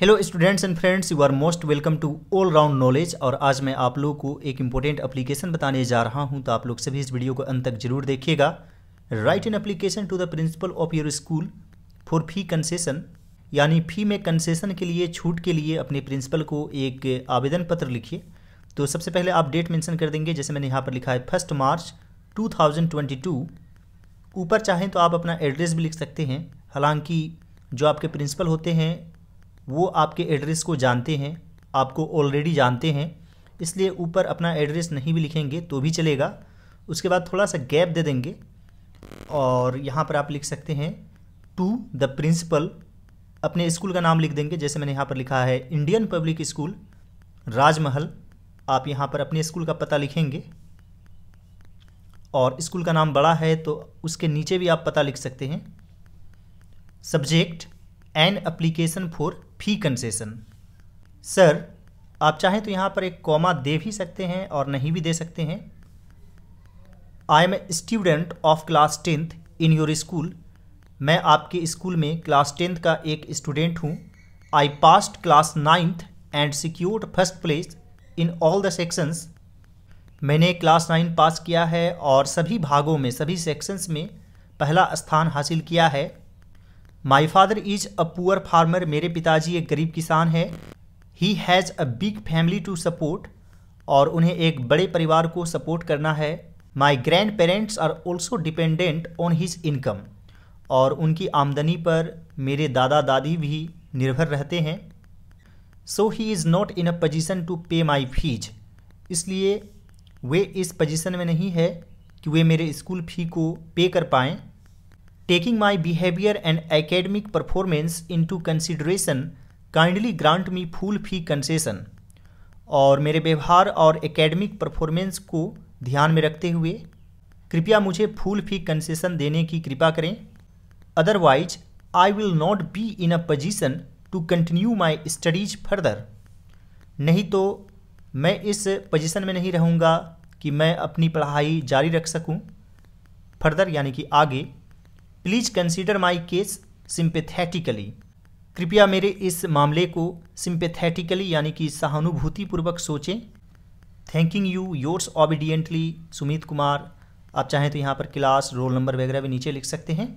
hello students and friends you are most welcome to all round knowledge और आज मैं आप लोगों को एक इंपॉर्टेंट एप्लीकेशन बताने जा रहा हूं तो आप लोग सभी इस वीडियो को अंत तक जरूर देखिएगा write an application to the principal of your school for fee concession यानी फ़ी में कंसेशन के लिए छूट के लिए अपने प्रिंसिपल को एक आवेदन पत्र लिखिए तो सबसे पहले आप डेट मैंशन कर देंगे जैसे मैंने यहाँ पर लिखा है फर्स्ट मार्च टू ऊपर चाहें तो आप अपना एड्रेस भी लिख सकते हैं हालांकि जो आपके प्रिंसिपल होते हैं वो आपके एड्रेस को जानते हैं आपको ऑलरेडी जानते हैं इसलिए ऊपर अपना एड्रेस नहीं भी लिखेंगे तो भी चलेगा उसके बाद थोड़ा सा गैप दे देंगे और यहाँ पर आप लिख सकते हैं टू द प्रिंसिपल अपने स्कूल का नाम लिख देंगे जैसे मैंने यहाँ पर लिखा है इंडियन पब्लिक स्कूल राजमहल आप यहाँ पर अपने स्कूल का पता लिखेंगे और स्कूल का नाम बड़ा है तो उसके नीचे भी आप पता लिख सकते हैं subject an application for fee concession sir आप चाहें तो यहाँ पर एक कॉमा दे भी सकते हैं और नहीं भी दे सकते हैं I am a student of class tenth in your school मैं आपके स्कूल में क्लास टेंथ का एक स्टूडेंट हूँ I passed class ninth and secured first place in all the sections मैंने क्लास नाइन पास किया है और सभी भागों में सभी सेक्शंस में पहला स्थान हासिल किया है my father is a poor farmer मेरे पिताजी एक गरीब किसान है he has a big family to support और उन्हें एक बड़े परिवार को सपोर्ट करना है my grandparents are also dependent on his income और उनकी आमदनी पर मेरे दादा दादी भी निर्भर रहते हैं so he is not in a position to pay my fees इसलिए वे इस पोजिशन में नहीं है कि वे मेरे स्कूल फ़ी को पे कर पाएँ taking my behavior and academic performance into consideration kindly grant me full fee concession और मेरे व्यवहार और एकेडमिक परफॉर्मेंस को ध्यान में रखते हुए कृपया मुझे फुल फी कंसेशन देने की कृपा करें otherwise I will not be in a position to continue my studies further नहीं तो मैं इस पोजीशन में नहीं रहूँगा कि मैं अपनी पढ़ाई जारी रख सकूँ फर्दर यानी कि आगे please consider my case sympathetically कृपया मेरे इस मामले को सिंपेथेटिकली यानी कि सहानुभूतिपूर्वक सोचें thanking you yours obediently Sumit Kumar आप चाहें तो यहाँ पर क्लास रोल नंबर वगैरह भी नीचे लिख सकते हैं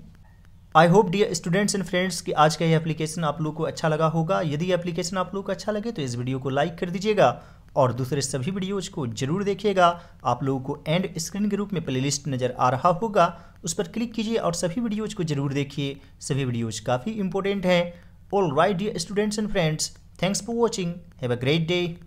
I hope dear students and friends कि आज का ये एप्लीकेशन आप लोग को अच्छा लगा होगा यदि एप्लीकेशन आप लोग को अच्छा लगे तो इस वीडियो को लाइक कर दीजिएगा और दूसरे सभी वीडियोज़ को जरूर देखिएगा आप लोगों को एंड स्क्रीन के रूप में प्लेलिस्ट नज़र आ रहा होगा उस पर क्लिक कीजिए और सभी वीडियोज़ को जरूर देखिए सभी वीडियोज़ काफ़ी इंपॉर्टेंट हैं all right dear students and friends thanks for watching have a great day